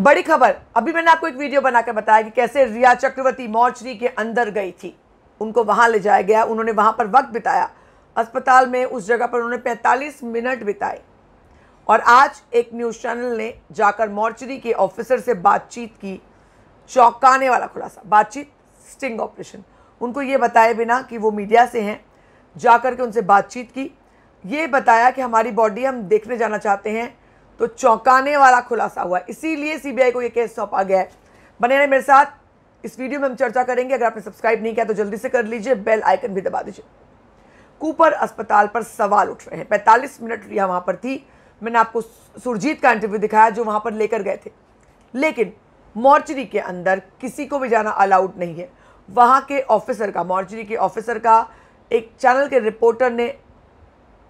बड़ी खबर अभी मैंने आपको एक वीडियो बनाकर बताया कि कैसे रिया चक्रवर्ती मॉर्चरी के अंदर गई थी उनको वहाँ ले जाया गया उन्होंने वहाँ पर वक्त बिताया अस्पताल में उस जगह पर उन्होंने 45 मिनट बिताए और आज एक न्यूज़ चैनल ने जाकर मॉर्चरी के ऑफिसर से बातचीत की चौंकाने वाला खुलासा बातचीत स्टिंग ऑपरेशन उनको ये बताए बिना कि वो मीडिया से हैं जाकर के उनसे बातचीत की ये बताया कि हमारी बॉडी हम देखने जाना चाहते हैं तो चौंकाने वाला खुलासा हुआ इसीलिए सीबीआई को यह केस सौंपा गया है बने रहे मेरे साथ इस वीडियो में हम चर्चा करेंगे अगर आपने सब्सक्राइब नहीं किया तो जल्दी से कर लीजिए बेल आइकन भी दबा दीजिए कूपर अस्पताल पर सवाल उठ रहे हैं पैंतालीस मिनट रिया वहां पर थी मैंने आपको सुरजीत का इंटरव्यू दिखाया जो वहां पर लेकर गए थे लेकिन मॉर्चरी के अंदर किसी को भी जाना अलाउड नहीं है वहां के ऑफिसर का मॉर्चरी के ऑफिसर का एक चैनल के रिपोर्टर ने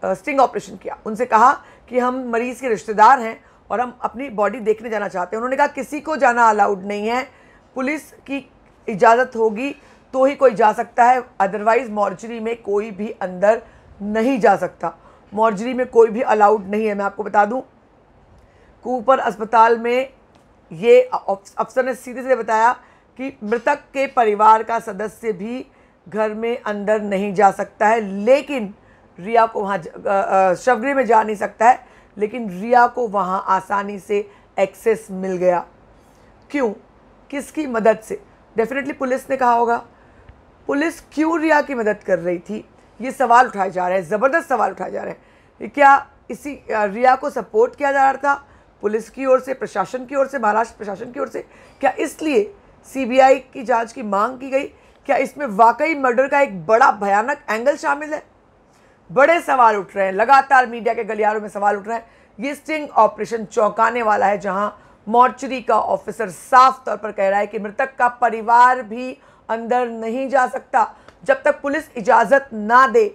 स्टिंग ऑपरेशन किया उनसे कहा कि हम मरीज़ के रिश्तेदार हैं और हम अपनी बॉडी देखने जाना चाहते हैं उन्होंने कहा किसी को जाना अलाउड नहीं है पुलिस की इजाज़त होगी तो ही कोई जा सकता है अदरवाइज़ मॉर्चरी में कोई भी अंदर नहीं जा सकता मॉर्जरी में कोई भी अलाउड नहीं है मैं आपको बता दूं कूपर अस्पताल में ये अफसर ने सीधे से बताया कि मृतक के परिवार का सदस्य भी घर में अंदर नहीं जा सकता है लेकिन रिया को वहाँ शवगृह में जा नहीं सकता है लेकिन रिया को वहाँ आसानी से एक्सेस मिल गया क्यों किसकी मदद से डेफिनेटली पुलिस ने कहा होगा पुलिस क्यों रिया की मदद कर रही थी ये सवाल उठाए जा रहे हैं ज़बरदस्त सवाल उठाए जा रहे हैं क्या इसी रिया को सपोर्ट किया जा रहा था पुलिस की ओर से प्रशासन की ओर से महाराष्ट्र प्रशासन की ओर से क्या इसलिए सीबीआई की जांच की मांग की गई क्या इसमें वाकई मर्डर का एक बड़ा भयानक एंगल शामिल है बड़े सवाल उठ रहे हैं लगातार मीडिया के गलियारों में सवाल उठ रहे हैं ये स्टिंग ऑपरेशन चौंकाने वाला है जहां मॉर्चरी का ऑफिसर साफ तौर पर कह रहा है कि मृतक का परिवार भी अंदर नहीं जा सकता जब तक पुलिस इजाज़त ना दे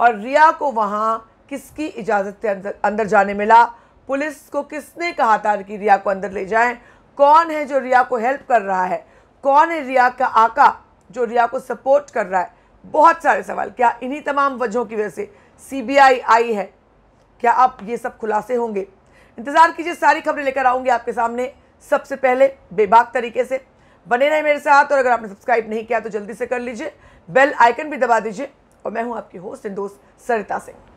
और रिया को वहाँ किसकी इजाज़त से अंदर अंदर जाने मिला पुलिस को किसने कहा था कि रिया को अंदर ले जाएं कौन है जो रिया को हेल्प कर रहा है कौन है रिया का आका जो रिया को सपोर्ट कर रहा है बहुत सारे सवाल क्या इन्हीं तमाम वजहों की वजह से सीबीआई आई है क्या आप ये सब खुलासे होंगे इंतज़ार कीजिए सारी खबरें लेकर आऊँगी आपके सामने सबसे पहले बेबाक तरीके से बने रहें मेरे साथ और अगर आपने सब्सक्राइब नहीं किया तो जल्दी से कर लीजिए बेल आइकन भी दबा दीजिए और मैं हूँ आपकी होस्ट एंड दोस्त सरिता सिंह